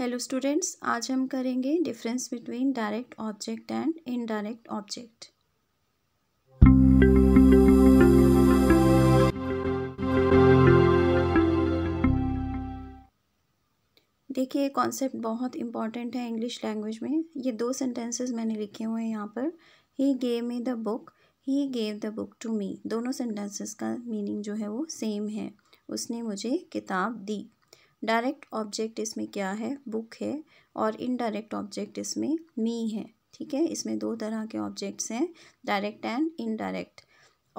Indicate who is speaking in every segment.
Speaker 1: hello students आज हम करेंगे difference between direct object and indirect object देखिए ये कॉन्सेप्ट बहुत इम्पॉर्टेंट है इंग्लिश लैंग्वेज में ये दो सेंटेंसेस मैंने लिखे हुए हैं यहाँ पर he gave me the book he gave the book to me दोनों सेंटेंसेस का मीनिंग जो है वो सेम है उसने मुझे किताब दी डायरेक्ट ऑब्जेक्ट इसमें क्या है बुक है और इनडायरेक्ट ऑब्जेक्ट इसमें मी है ठीक है इसमें दो तरह के ऑब्जेक्ट्स हैं डायरेक्ट एंड इनडायरेक्ट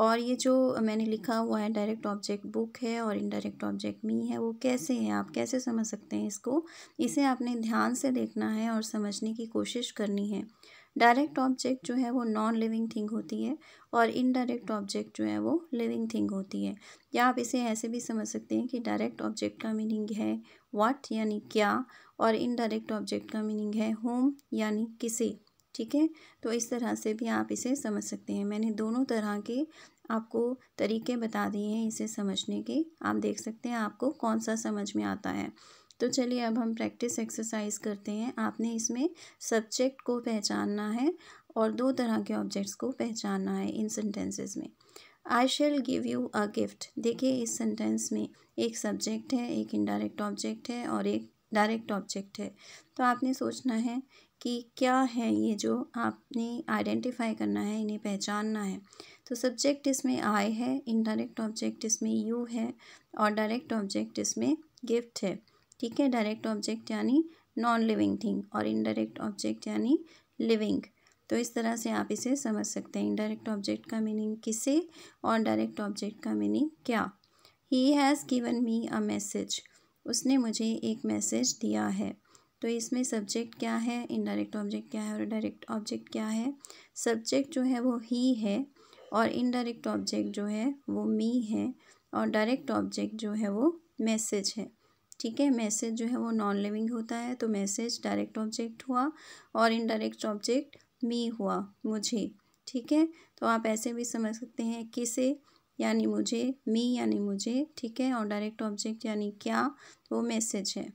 Speaker 1: और ये जो मैंने लिखा हुआ है डायरेक्ट ऑब्जेक्ट बुक है और इनडायरेक्ट ऑब्जेक्ट मी है वो कैसे है आप कैसे समझ सकते हैं इसको इसे आपने ध्यान से देखना है और समझने की कोशिश करनी है डायरेक्ट ऑब्जेक्ट जो है वो नॉन लिविंग थिंग होती है और इनडायरेक्ट ऑब्जेक्ट जो है वो लिविंग थिंग होती है या आप इसे ऐसे भी समझ सकते हैं कि डायरेक्ट ऑब्जेक्ट का मीनिंग है वाट यानी क्या और इनडायरेक्ट ऑब्जेक्ट का मीनिंग है होम यानी किसे ठीक है तो इस तरह से भी आप इसे समझ सकते हैं मैंने दोनों तरह के आपको तरीके बता दिए हैं इसे समझने के आप देख सकते हैं आपको कौन सा समझ में आता है तो चलिए अब हम प्रैक्टिस एक्सरसाइज करते हैं आपने इसमें सब्जेक्ट को पहचानना है और दो तरह के ऑब्जेक्ट्स को पहचानना है इन सेंटेंसेस में I shall give you a gift देखिए इस सेंटेंस में एक सब्जेक्ट है एक इनडायरेक्ट ऑब्जेक्ट है और एक डायरेक्ट ऑब्जेक्ट है तो आपने सोचना है कि क्या है ये जो आपने आइडेंटिफाई करना है इन्हें पहचानना है तो सब्जेक्ट इसमें आई है इनडायरेक्ट ऑब्जेक्ट इसमें यू है और डायरेक्ट ऑब्जेक्ट इसमें गिफ्ट है ठीक है डायरेक्ट ऑब्जेक्ट यानी नॉन लिविंग थिंग और इनडायरेक्ट ऑब्जेक्ट यानी लिविंग तो इस तरह से आप इसे समझ सकते हैं इनडायरेक्ट ऑब्जेक्ट का मीनिंग किसे और डायरेक्ट ऑब्जेक्ट का मीनिंग क्या he has given me a message उसने मुझे एक मैसेज दिया है तो इसमें सब्जेक्ट क्या है इनडायरेक्ट ऑब्जेक्ट क्या है और डायरेक्ट ऑब्जेक्ट क्या है सब्जेक्ट जो है वो ही है और इनडायरेक्ट ऑब्जेक्ट जो है वो मी है और डायरेक्ट ऑब्जेक्ट जो है वो मैसेज है ठीक है मैसेज जो है वो नॉन लिविंग होता है तो मैसेज डायरेक्ट ऑब्जेक्ट हुआ और इनडायरेक्ट ऑब्जेक्ट मी हुआ मुझे ठीक है तो आप ऐसे भी समझ सकते हैं किसे यानी मुझे मी यानी मुझे ठीक है और डायरेक्ट ऑब्जेक्ट यानी क्या तो वो मैसेज है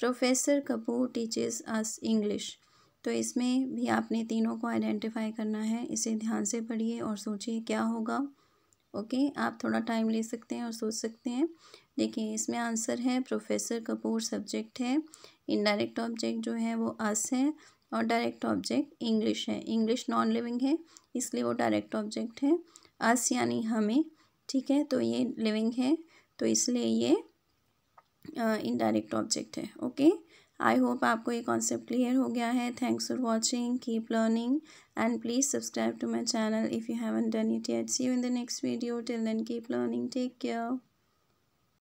Speaker 1: professor Kapoor teaches us English तो इसमें भी आपने तीनों को आइडेंटिफाई करना है इसे ध्यान से पढ़िए और सोचिए क्या होगा ओके आप थोड़ा टाइम ले सकते हैं और सोच सकते हैं देखिए इसमें आंसर है प्रोफेसर कपूर सब्जेक्ट है इनडायरेक्ट ऑब्जेक्ट जो है वो अस है और डायरेक्ट ऑब्जेक्ट इंग्लिश है इंग्लिश नॉन लिविंग है इसलिए वो डायरेक्ट ऑब्जेक्ट है अस यानी हमें ठीक है तो ये लिविंग है तो इसलिए ये इनडायरेक्ट ऑब्जेक्ट है ओके आई होप आपको ये कॉन्सेप्ट क्लियर हो गया है thanks for watching keep learning and please subscribe to my channel if you haven't done it yet see you in the next video till then keep learning take care